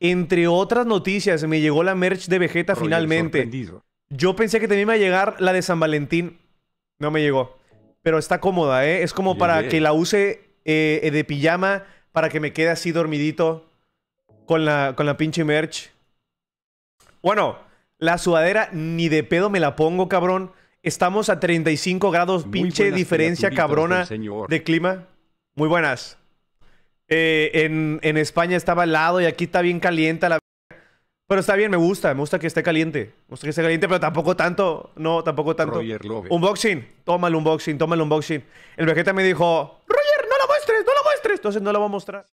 Entre otras noticias, me llegó la merch de Vegeta finalmente. Yo pensé que también iba a llegar la de San Valentín. No me llegó. Pero está cómoda, ¿eh? Es como para que la use eh, de pijama, para que me quede así dormidito con la, con la pinche merch. Bueno, la sudadera ni de pedo me la pongo, cabrón. Estamos a 35 grados, pinche diferencia cabrona señor. de clima. Muy buenas. Eh, en, España estaba helado y aquí está bien caliente la pero está bien, me gusta, me gusta que esté caliente. Me gusta que esté caliente, pero tampoco tanto. No, tampoco tanto. Unboxing. Tómalo, unboxing, tómalo, unboxing. El Vegeta me dijo, Roger, no lo muestres, no lo muestres. Entonces no lo voy a mostrar.